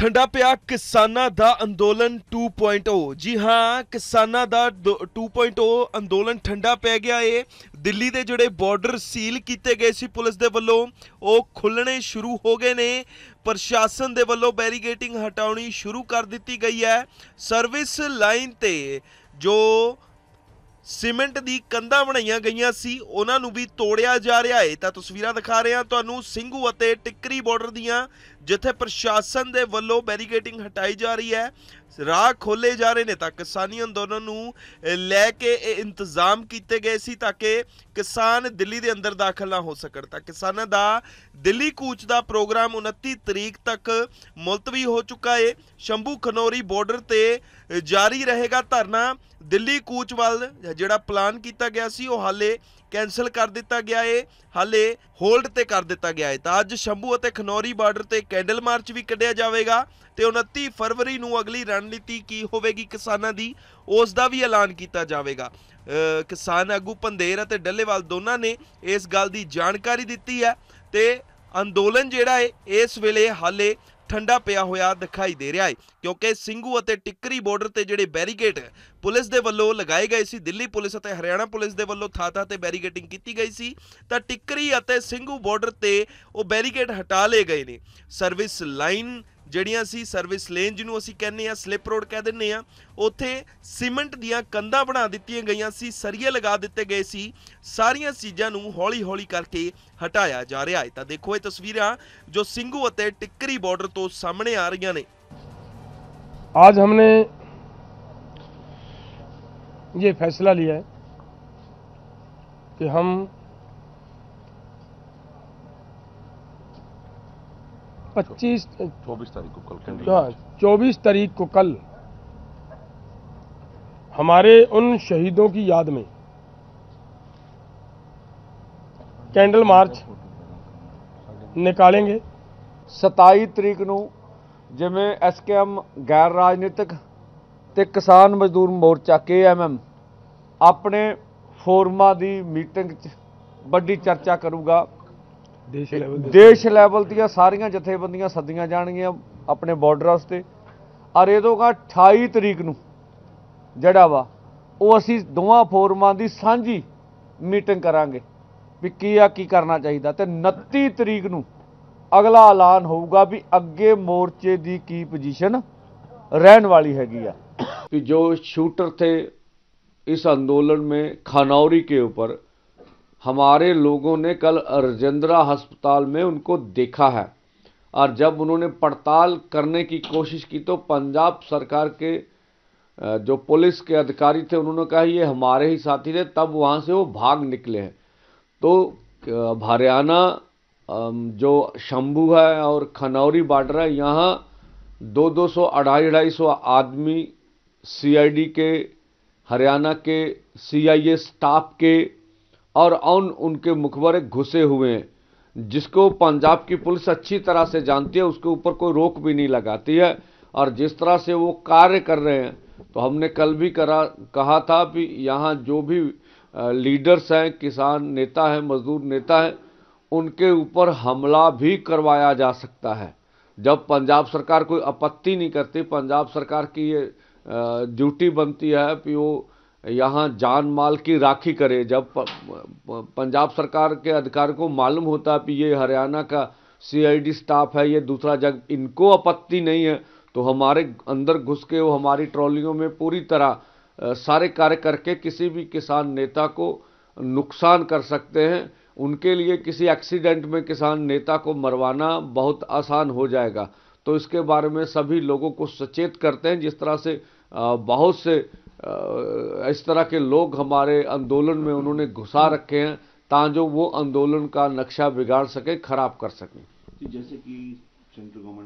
ਠੰਡਾ ਪਿਆ ਕਿਸਾਨਾਂ ਦਾ ਅੰਦੋਲਨ 2.0 ਜੀ ਹਾਂ ਕਿਸਾਨਾਂ ਦਾ 2.0 ਅੰਦੋਲਨ ਠੰਡਾ ਪੈ ਗਿਆ ਏ ਦਿੱਲੀ ਦੇ ਜਿਹੜੇ ਬਾਰਡਰ ਸੀਲ ਕੀਤੇ ਗਏ ਸੀ ਪੁਲਿਸ ਦੇ ਵੱਲੋਂ ਉਹ ਖੁੱਲਣੇ ਸ਼ੁਰੂ ਹੋ ਗਏ ਨੇ ਪ੍ਰਸ਼ਾਸਨ ਦੇ ਵੱਲੋਂ ਬੈਰੀਗੇਟਿੰਗ ਹਟਾਉਣੀ ਸ਼ੁਰੂ ਕਰ ਦਿੱਤੀ ਗਈ ਹੈ ਸਰਵਿਸ ਲਾਈਨ ਤੇ ਜੋ ਸੀਮੈਂਟ ਦੀ ਕੰਧਾਂ ਬਣਾਈਆਂ ਗਈਆਂ ਸੀ ਉਹਨਾਂ ਨੂੰ ਵੀ ਤੋੜਿਆ ਜਾ ਰਿਹਾ ਹੈ ਤਾਂ ਤਸਵੀਰਾਂ ਦਿਖਾ ਰਹੇ ਹਾਂ ਤੁਹਾਨੂੰ ਸਿੰਘੂ ਅਤੇ ਟਿੱਕਰੀ ਬਾਰਡਰ ਦੀਆਂ ਜਿੱਥੇ ਪ੍ਰਸ਼ਾਸਨ ਦੇ ਵੱਲੋਂ ਬੈਰੀਕੇਡਿੰਗ ਹਟਾਈ ਜਾ ਰਹੀ ਹੈ ਰਾਹ ਖੋਲੇ ਜਾ ਰਹੇ ਨੇ ਤਾਂ ਕਿਸਾਨੀ ਅੰਦੋਲਨ ਨੂੰ ਲੈ ਕੇ ਇਹ ਇੰਤਜ਼ਾਮ ਕੀਤੇ ਗਏ ਸੀ ਤਾਂ ਕਿ ਕਿਸਾਨ ਦਿੱਲੀ ਦੇ ਅੰਦਰ ਦਾਖਲ ਨਾ ਹੋ ਸਕਣ ਤਾਂ ਕਿਸਾਨਾਂ ਦਾ ਦਿੱਲੀ ਕੂਚ ਦਾ ਪ੍ਰੋਗਰਾਮ 29 ਤਰੀਕ ਤੱਕ ਮੁਲਤਵੀ ਹੋ ਚੁੱਕਾ ਹੈ ਸ਼ੰਭੂ ਖਨੋਰੀ ਬਾਰਡਰ ਤੇ ਜਾਰੀ ਰਹੇਗਾ ਧਰਨਾ ਦਿੱਲੀ ਕੂਚ ਵੱਲ ਜਿਹੜਾ ਪਲਾਨ ਕੀਤਾ ਗਿਆ ਸੀ ਉਹ ਹਾਲੇ ਕੈਨਸਲ ਕਰ ਦਿੱਤਾ ਗਿਆ ਏ ਹਾਲੇ ਹੋਲਡ ਤੇ ਕਰ ਦਿੱਤਾ ਗਿਆ ਏ ਤਾਂ ਅੱਜ ਸ਼ੰਭੂ ਅਤੇ ਖਨੌਰੀ ਬਾਰਡਰ ਤੇ ਕੈਂਡਲ ਮਾਰਚ ਵੀ ਕੱਢਿਆ ਜਾਵੇਗਾ ਤੇ 29 ਫਰਵਰੀ ਨੂੰ ਅਗਲੀ ਰਣਨੀਤੀ ਕੀ ਹੋਵੇਗੀ ਕਿਸਾਨਾਂ ਦੀ ਉਸ ਦਾ ਵੀ ਐਲਾਨ ਕੀਤਾ ਜਾਵੇਗਾ ਕਿਸਾਨ ਆਗੂ ਪੰਦੇਰ ਅਤੇ ਡੱਲੇਵਾਲ ਦੋਨਾਂ ਨੇ ਇਸ ਗੱਲ ਦੀ ਜਾਣਕਾਰੀ ਦਿੱਤੀ ਹੈ ਤੇ ਅੰਦੋਲਨ ਜਿਹੜਾ ਹੈ ਇਸ ਵੇਲੇ ਹਾਲੇ ਠੰਡਾ ਪਿਆ ਹੋਇਆ ਦਿਖਾਈ ਦੇ ਰਿਹਾ ਹੈ ਕਿਉਂਕਿ ਸਿੰਘੂ ਅਤੇ ਟਿੱਕਰੀ ਬਾਰਡਰ ਤੇ ਜਿਹੜੇ ਬੈਰੀਕੇਡ ਪੁਲਿਸ ਦੇ ਵੱਲੋਂ ਲਗਾਏ ਗਏ ਸੀ ਦਿੱਲੀ ਪੁਲਿਸ ਅਤੇ ਹਰਿਆਣਾ ਪੁਲਿਸ ਦੇ ਵੱਲੋਂ ਥਾਂ-ਥਾਂ ਤੇ ਬੈਰੀਕੇਡਿੰਗ ਕੀਤੀ ਗਈ ਸੀ ਤਾਂ ਟਿੱਕਰੀ ਅਤੇ ਸਿੰਘੂ ਬਾਰਡਰ ਤੇ ਉਹ ਬੈਰੀਕੇਡ ਹਟਾ ਲਏ ਗਏ ਨੇ ਸਰਵਿਸ ਲਾਈਨ ਜਿਹੜੀਆਂ ਸੀ ਸਰਵਿਸ ਲੇਨ ਜਿਹਨੂੰ ਅਸੀਂ ਕਹਿੰਦੇ ਆ ਸਲਿਪ ਰੋਡ ਕਹਿ ਦਿੰਨੇ ਆ ਉੱਥੇ ਸੀਮੈਂਟ ਦੀਆਂ ਕੰਧਾਂ ਬਣਾ ਦਿੱਤੀਆਂ ਗਈਆਂ ਸੀ ਸਰੀਏ ਲਗਾ ਦਿੱਤੇ ਗਏ ਸੀ ਸਾਰੀਆਂ ਚੀਜ਼ਾਂ ਨੂੰ ਹੌਲੀ-ਹੌਲੀ ਕਰਕੇ ਹਟਾਇਆ ਜਾ ਰਿਹਾ ਹੈ ਤਾਂ ਦੇਖੋ ਇਹ ਤਸਵੀਰਾਂ ਜੋ ਸਿੰਘੂ ਅਤੇ ਟਿੱਕਰੀ ਬਾਰਡਰ ਤੋਂ ਸਾਹਮਣੇ ਆ ਰਹੀਆਂ ਨੇ ਅੱਜ ਹਮਨੇ ਇਹ ਫੈਸਲਾ ਲਿਆ ਹੈ ਕਿ ਹਮ पच्चीस चौबीस तारीख को कल चौबीस तारीख को कल हमारे उन शहीदों की याद में कैंडल मार्च ਨਿਕਾਲेंगे 27 ਤਰੀਕ ਨੂੰ ਜਿਵੇਂ ਐਸਕੇਐਮ ਗੈਰ ਰਾਜਨੀਤਿਕ ਤੇ ਕਿਸਾਨ ਮਜ਼ਦੂਰ ਮੋਰਚਾ ਕੇਐਮਐਮ ਆਪਣੇ ਫੋਰਮਾਂ ਦੀ ਮੀਟਿੰਗ 'ਚ ਵੱਡੀ ਚਰਚਾ ਕਰੂਗਾ ਦੇਸ਼ ਲੈਵਲ ਦੇ ਦੇਸ਼ ਲੈਵਲ ਦੀਆਂ ਸਾਰੀਆਂ ਜਥੇਬੰਦੀਆਂ ਸੱਦੀਆਂ ਜਾਣਗੀਆਂ ਆਪਣੇ ਬਾਰਡਰ ਉਸਤੇ ਔਰ ਇਹਦੋਂਗਾ 28 ਤਰੀਕ ਨੂੰ ਜਿਹੜਾ ਵਾ ਉਹ ਅਸੀਂ ਦੋਵਾਂ ਫੋਰਮਾਂ ਦੀ ਸਾਂਝੀ ਮੀਟਿੰਗ ਕਰਾਂਗੇ ਵੀ ਕੀ ਆ ਕੀ ਕਰਨਾ ਚਾਹੀਦਾ ਤੇ 29 ਤਰੀਕ ਨੂੰ ਅਗਲਾ ਐਲਾਨ ਹੋਊਗਾ ਵੀ ਅੱਗੇ ਮੋਰਚੇ ਦੀ ਕੀ ਪੋਜੀਸ਼ਨ ਰਹਿਣ ਵਾਲੀ ਹੈਗੀ ਆ ਕਿ ਜੋ ਸ਼ੂਟਰ ਥੇ ਇਸ ਅੰਦੋਲਨ ਮੇ ਖਾਨੌਰੀ ਕੇ ਉਪਰ हमारे लोगों ने कल रजेंद्रा अस्पताल में उनको देखा है और जब उन्होंने पड़ताल करने की कोशिश की तो पंजाब सरकार के जो पुलिस के अधिकारी थे उन्होंने कहा ये हमारे ही साथी थे तब वहाँ से वो भाग निकले हैं तो हरियाणा जो शंभू है और खनौरी बॉर्डर है यहाँ दो दो सौ अढ़ाई अढ़ाई सौ आदमी सीआईडी के हरियाणा के सीआईए स्टाफ के और अन उनके मुखबरे घुसे हुए हैं जिसको पंजाब की पुलिस अच्छी तरह से जानती है उसके ऊपर कोई रोक भी नहीं लगाती है और जिस तरह से वो कार्य कर रहे हैं तो हमने कल भी करा कहा था कि यहाँ जो भी लीडर्स हैं किसान नेता हैं मजदूर नेता हैं उनके ऊपर हमला भी करवाया जा सकता है जब पंजाब सरकार कोई आपत्ति नहीं करती पंजाब सरकार की ये ड्यूटी बनती है कि वो यहाँ जान माल की राखी करे जब पंजाब सरकार के अधिकार को मालूम होता है कि ये हरियाणा का सीआईडी स्टाफ है ये दूसरा जग इनको आपत्ति नहीं है तो हमारे अंदर घुस के वो हमारी ट्रॉलियों में पूरी तरह सारे कार्य करके किसी भी किसान नेता को नुकसान कर सकते हैं उनके लिए किसी एक्सीडेंट में किसान नेता को मरवाना बहुत आसान हो जाएगा तो इसके बारे में सभी लोगों को सचेत करते हैं जिस तरह से बहुत से इस तरह के लोग हमारे आंदोलन में उन्होंने घुसा रखे हैं ताजो वो आंदोलन का नक्शा बिगाड़ सके खराब कर सकें जैसे कि सेंट्रल गवर्नमेंट